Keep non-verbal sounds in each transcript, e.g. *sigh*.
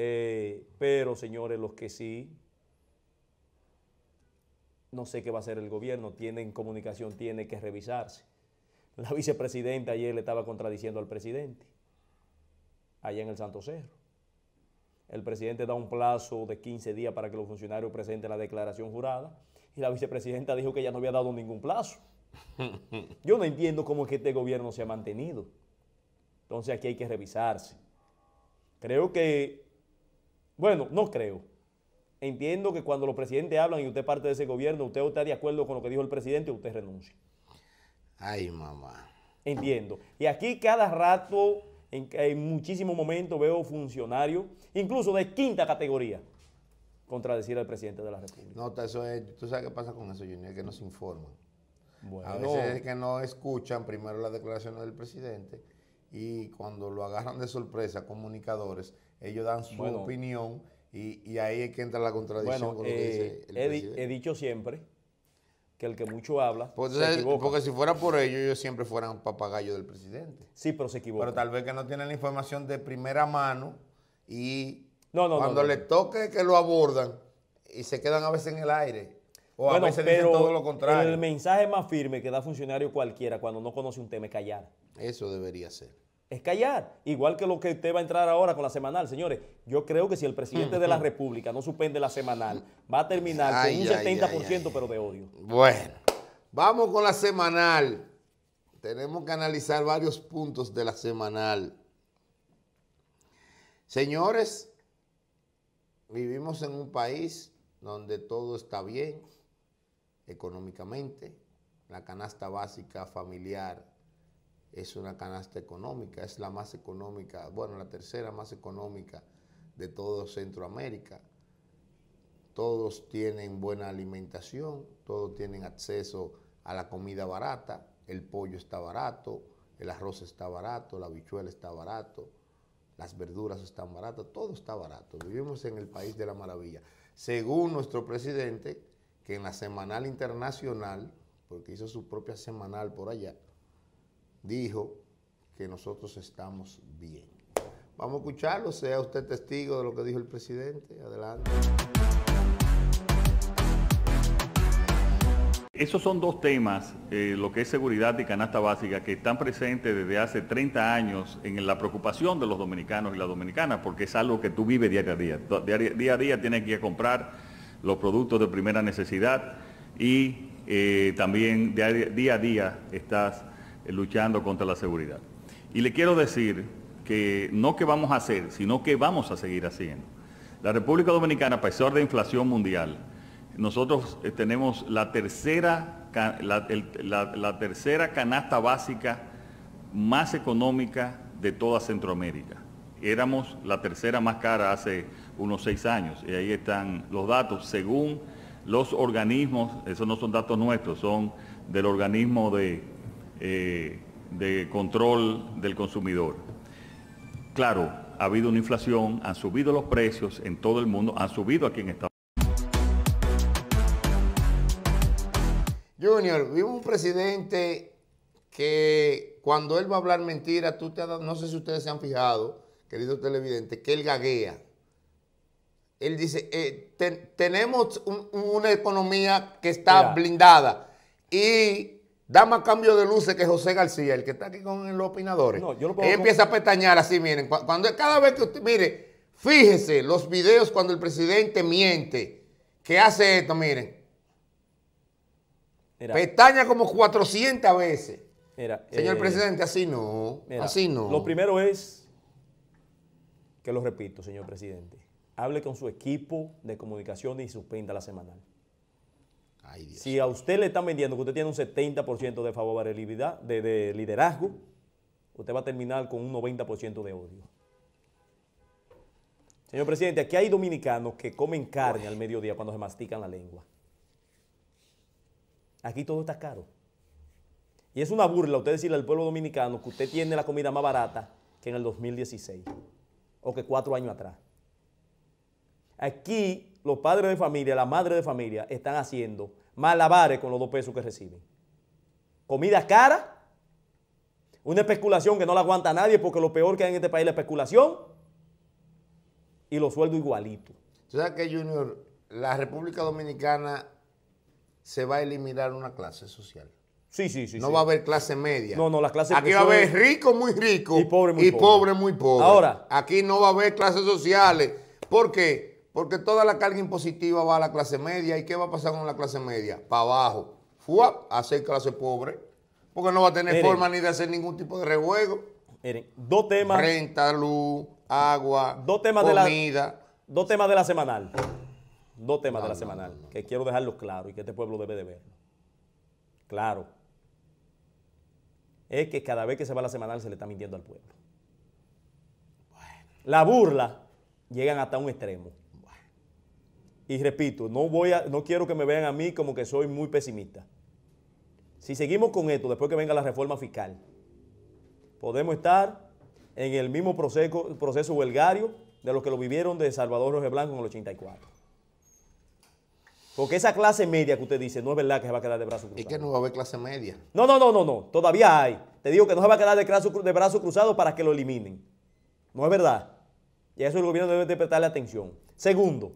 Eh, pero, señores, los que sí, no sé qué va a hacer el gobierno, tienen comunicación, tiene que revisarse. La vicepresidenta ayer le estaba contradiciendo al presidente, allá en el Santo Cerro. El presidente da un plazo de 15 días para que los funcionarios presenten la declaración jurada y la vicepresidenta dijo que ya no había dado ningún plazo. *laughs* Yo no entiendo cómo es que este gobierno se ha mantenido. Entonces aquí hay que revisarse. Creo que bueno, no creo. Entiendo que cuando los presidentes hablan y usted parte de ese gobierno, usted está de acuerdo con lo que dijo el presidente, usted renuncia. Ay, mamá. Entiendo. Y aquí cada rato, en, muchísimos momentos, veo funcionarios, incluso de quinta categoría, contradecir al presidente de la República. No, eso es, tú sabes qué pasa con eso, Junior, que no se informan. A veces es que no escuchan primero las declaraciones del presidente y cuando lo agarran de sorpresa, comunicadores, ellos dan su opinión y, ahí es que entra la contradicción con lo que dice eh, el he, presidente. he dicho siempre que el que mucho habla se equivoca. Porque si fuera por ellos, ellos siempre fueran papagayo del presidente. Sí, pero se equivoca. Pero tal vez que no tienen la información de primera mano y cuando le les toque que lo abordan y se quedan a veces en el aire. O a veces dicen todo lo contrario. El mensaje más firme que da funcionario cualquiera cuando no conoce un tema es callar. Eso debería ser es callar. Igual que lo que usted va a entrar ahora con la semanal, señores. Yo creo que si el presidente de la República no suspende la semanal, va a terminar con un 70%, pero de odio. Bueno, vamos con la semanal. Tenemos que analizar varios puntos de la semanal. Señores, vivimos en un país donde todo está bien económicamente, la canasta básica familiar es una canasta económica, es la más económica, bueno, la tercera más económica de todo Centroamérica. Todos tienen buena alimentación, todos tienen acceso a la comida barata, el pollo está barato, el arroz está barato, la habichuela está barato, las verduras están baratas, todo está barato. Vivimos en el país de la maravilla. Según nuestro presidente, que en la semanal internacional, porque hizo su propia semanal por allá, dijo que nosotros estamos bien. Vamos a escucharlo, sea usted testigo de lo que dijo el presidente. Adelante. Esos son dos temas, eh, lo que es seguridad y canasta básica, que están presentes desde hace 30 años en la preocupación de los dominicanos y las dominicanas, porque es algo que tú vives día a día. Día a día tienes que comprar los productos de primera necesidad y eh, también día a día estás eh, luchando contra la seguridad. Y le quiero decir que no que vamos a hacer, sino que vamos a seguir haciendo. La República Dominicana, a pesar de inflación mundial, nosotros eh, tenemos la tercera, la tercera canasta básica más económica de toda Centroamérica. Éramos la tercera más cara hace unos seis años y ahí están los datos según los organismos, esos no son datos nuestros, son del organismo de eh, de control del consumidor. Claro, ha habido una inflación, han subido los precios en todo el mundo, han subido aquí en Estados Unidos. Junior, vivo un presidente que cuando él va a hablar mentira, tú te has no sé si ustedes se han fijado, querido televidente, que él gaguea. Él dice, eh, tenemos una economía que está blindada y Da más cambio de luces que José García, el que está aquí con los opinadores. No, empieza a pestañear así, miren. Cuando, cada vez que usted, mire, fíjese los videos cuando el presidente miente, que hace esto, miren. Pestaña como 400 veces. Señor eh, presidente, así no. así no. Lo primero es, que lo repito, señor presidente, hable con su equipo de comunicación y suspenda la semanal. Si a usted le están vendiendo que usted tiene un 70% de favorabilidad, de, liderazgo, usted va a terminar con un 90% de odio. Señor presidente, aquí hay dominicanos que comen carne al mediodía cuando se mastican la lengua. Aquí todo está caro. Y es una burla usted decirle al pueblo dominicano que usted tiene la comida más barata que en el 2016 o que cuatro años atrás. Aquí los padres de familia, las madres de familia, están haciendo malabares con los dos pesos que reciben. Comida cara, una especulación que no la aguanta nadie porque lo peor que hay en este país es la especulación y los sueldos igualitos. ¿Tú sabes que, Junior, la República Dominicana se va a eliminar una clase social? Sí, sí, sí. No va a haber clase media. No, no, las clases Aquí va a haber rico muy rico y pobre muy, y pobre. muy pobre. Ahora. Aquí no va a haber clases sociales. ¿Por qué? Porque toda la carga impositiva va a la clase media. ¿Y qué va a pasar con la clase media? Para abajo. ¡Fuap! Hacer clase pobre. Porque no va a tener forma ni de hacer ningún tipo de rejuego. Miren, dos temas. Renta, luz, agua, comida. dos temas de la semanal. Dos temas de la semanal. que quiero dejarlo claro y que este pueblo debe de verlo. Claro. Es que cada vez que se va a la semanal se le está mintiendo al pueblo. Bueno. La burla llegan hasta un extremo y repito, no, voy a, no quiero que me vean a mí como que soy muy pesimista. Si seguimos con esto, después que venga la reforma fiscal, podemos estar en el mismo proceso, proceso huelgario de los que lo vivieron de Salvador Rojas Blanco en el 84. Porque esa clase media que usted dice, no es verdad que se va a quedar de brazos cruzados. Es que no va a haber clase media. No, no, no, no, no. Todavía hay. Te digo que no se va a quedar de, brazos cruzados para que lo eliminen. No es verdad. Y a eso el gobierno debe prestarle atención. Segundo,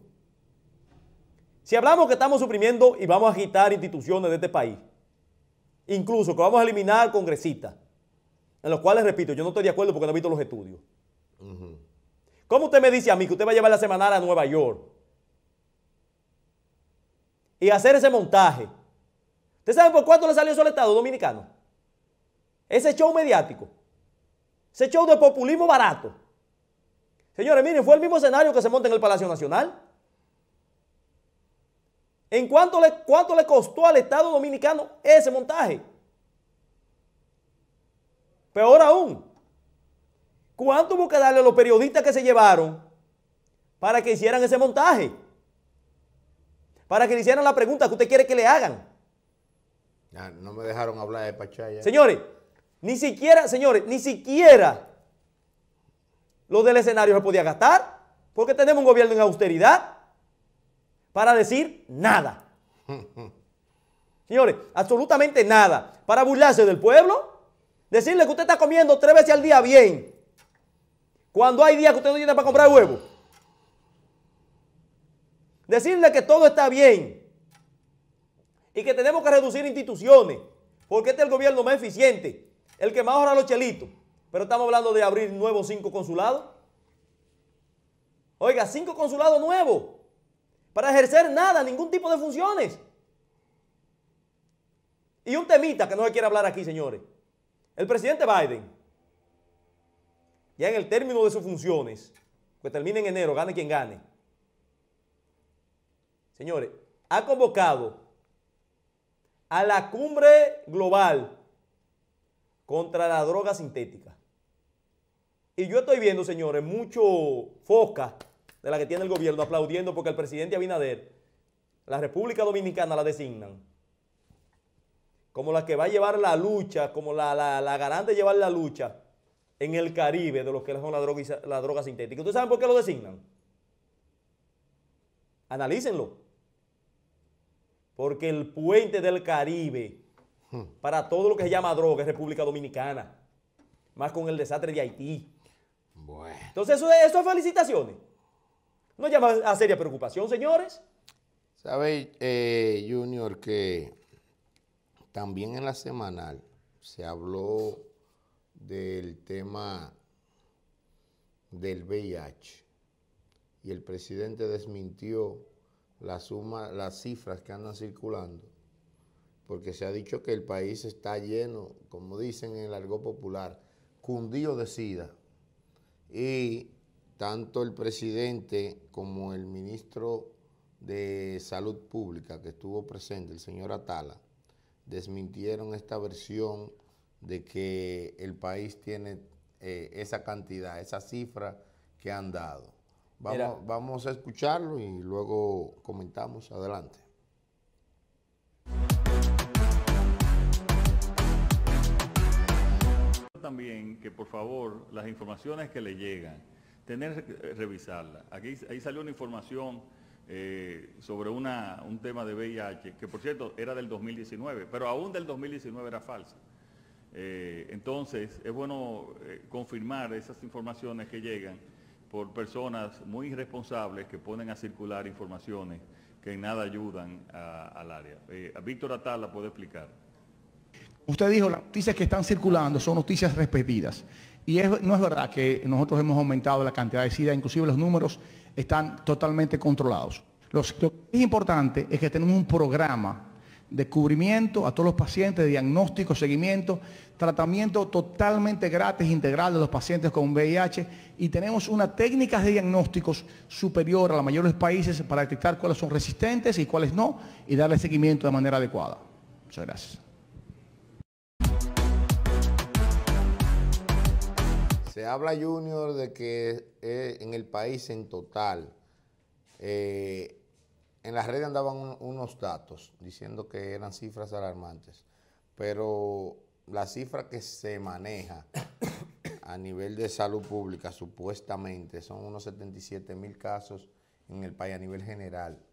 si hablamos que estamos suprimiendo y vamos a quitar instituciones de este país, incluso que vamos a eliminar congresistas, en los cuales, repito, yo no estoy de acuerdo porque no he visto los estudios. ¿Cómo usted me dice a mí que usted va a llevar la semana a Nueva York y hacer ese montaje? ¿Usted sabe por cuánto le salió eso al Estado dominicano? Ese show mediático, ese show de populismo barato. Señores, miren, fue el mismo escenario que se monta en el Palacio Nacional. ¿En cuánto le, costó al Estado Dominicano ese montaje? Peor aún, ¿cuánto hubo que darle a los periodistas que se llevaron para que hicieran ese montaje? Para que le hicieran la pregunta que usted quiere que le hagan. No, me dejaron hablar de Pachaya. Eh. Señores, ni siquiera, señores, ni siquiera lo del escenario se podía gastar porque tenemos un gobierno en austeridad para decir nada. Señores, absolutamente nada. Para burlarse del pueblo, decirle que usted está comiendo tres veces al día bien, cuando hay días que usted no tiene para comprar huevo. Decirle que todo está bien y que tenemos que reducir instituciones, porque este es el gobierno más eficiente, el que más ahorra los chelitos. Pero estamos hablando de abrir nuevos cinco consulados. Oiga, cinco consulados nuevos para ejercer nada, ningún tipo de funciones. Y un temita que no se quiere hablar aquí, señores. El presidente Biden, ya en el término de sus funciones, que termine en enero, gane quien gane. Señores, ha convocado a la cumbre global contra la droga sintética. Y yo estoy viendo, señores, mucho foca de la que tiene el gobierno aplaudiendo porque el presidente Abinader, la República Dominicana la designan como la que va a llevar la lucha, como la, garante de llevar la lucha en el Caribe de los que son la droga, la droga sintética. ¿Ustedes saben por qué lo designan? Analícenlo. Porque el puente del Caribe hmm. para todo lo que se llama droga es República Dominicana, más con el desastre de Haití. Entonces, eso es felicitaciones. ¿No llama a seria preocupación, señores? Sabéis, eh, Junior, que también en la semanal se habló del tema del VIH y el presidente desmintió la suma, las cifras que andan circulando, porque se ha dicho que el país está lleno, como dicen en el algo popular, cundido de sida. Y tanto el presidente como el ministro de Salud Pública que estuvo presente, el señor Atala, desmintieron esta versión de que el país tiene eh, esa cantidad, esa cifra que han dado. Vamos, vamos a escucharlo y luego comentamos. Adelante. También que por favor las informaciones que le llegan tener revisarla. Aquí ahí salió una información eh, sobre un tema de VIH, que por cierto era del 2019, pero aún del 2019 era falsa. Eh, entonces es bueno eh, confirmar esas informaciones que llegan por personas muy irresponsables que ponen a circular informaciones que en nada ayudan al área. Víctor Atala puede explicar. Usted dijo, las noticias que están circulando son noticias repetidas. Y no es verdad que nosotros hemos aumentado la cantidad de SIDA, inclusive los números están totalmente controlados. lo que es importante es que tenemos un programa de cubrimiento a todos los pacientes, de diagnóstico, seguimiento, tratamiento totalmente gratis, integral de los pacientes con VIH y tenemos una técnica de diagnósticos superior a la mayoría de los países para detectar cuáles son resistentes y cuáles no y darle seguimiento de manera adecuada. Muchas gracias. Se habla, Junior, de que eh, en el país en total, eh, en las redes andaban unos datos diciendo que eran cifras alarmantes, pero la cifra que se maneja a nivel de salud pública supuestamente son unos 77 mil casos en el país a nivel general.